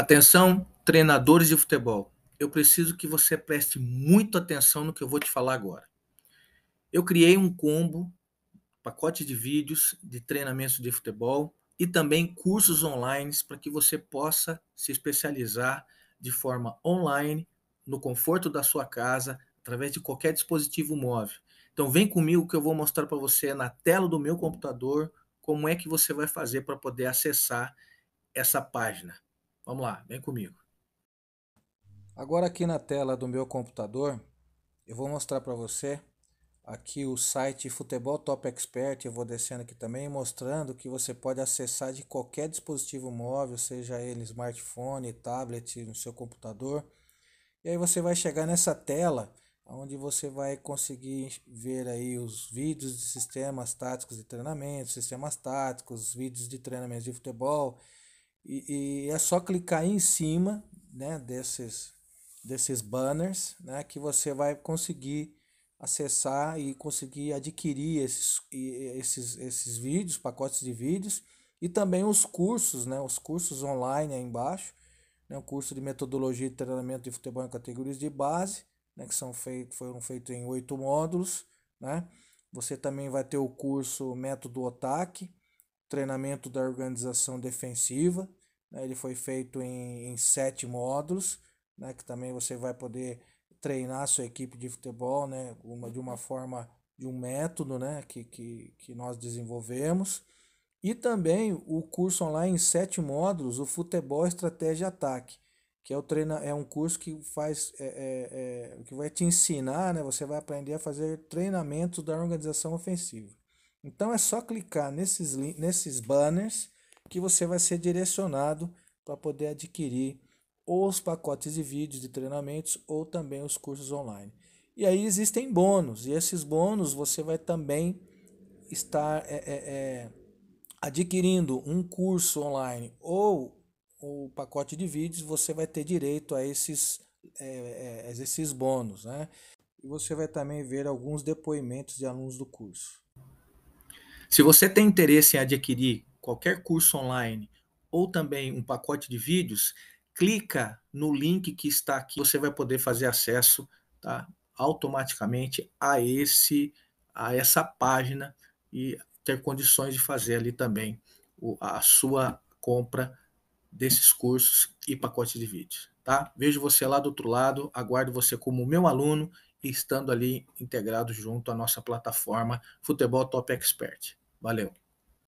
Atenção, treinadores de futebol. Eu preciso que você preste muita atenção no que eu vou te falar agora. Eu criei um combo, pacote de vídeos de treinamentos de futebol e também cursos online para que você possa se especializar de forma online, no conforto da sua casa, através de qualquer dispositivo móvel. Então vem comigo que eu vou mostrar para você na tela do meu computador como é que você vai fazer para poder acessar essa página. Vamos lá, vem comigo. Agora aqui na tela do meu computador, eu vou mostrar para você aqui o site Futebol Top Expert, eu vou descendo aqui também mostrando que você pode acessar de qualquer dispositivo móvel, seja ele smartphone, tablet, no seu computador. E aí você vai chegar nessa tela onde você vai conseguir ver aí os vídeos de sistemas táticos de treinamento, sistemas táticos, vídeos de treinamento de futebol, e, e é só clicar em cima né, desses, desses banners né, que você vai conseguir acessar e conseguir adquirir esses, esses, esses vídeos, pacotes de vídeos e também os cursos, né, os cursos online aí embaixo, né, o curso de metodologia e treinamento de futebol em categorias de base, né, que são feitos, foram feitos em oito módulos, né, você também vai ter o curso método ataque treinamento da organização defensiva, né? Ele foi feito em, em sete módulos, né, que também você vai poder treinar sua equipe de futebol né, uma, de uma forma, de um método né, que, que, que nós desenvolvemos. E também o curso online em sete módulos, o Futebol Estratégia e Ataque, que é, o treina, é um curso que faz é, é, é, que vai te ensinar, né, você vai aprender a fazer treinamentos da organização ofensiva. Então é só clicar nesses, nesses banners que você vai ser direcionado para poder adquirir os pacotes de vídeos de treinamentos ou também os cursos online. E aí existem bônus, e esses bônus você vai também estar é, é, é, adquirindo um curso online ou o pacote de vídeos, você vai ter direito a esses, é, é esses bônus. Né? E você vai também ver alguns depoimentos de alunos do curso. Se você tem interesse em adquirir qualquer curso online ou também um pacote de vídeos, clica no link que está aqui, você vai poder fazer acesso tá, automaticamente a esse a essa página e ter condições de fazer ali também o, a sua compra desses cursos e pacotes de vídeos, tá? Vejo você lá do outro lado, aguardo você como meu aluno e estando ali integrado junto à nossa plataforma Futebol Top Expert. Valeu.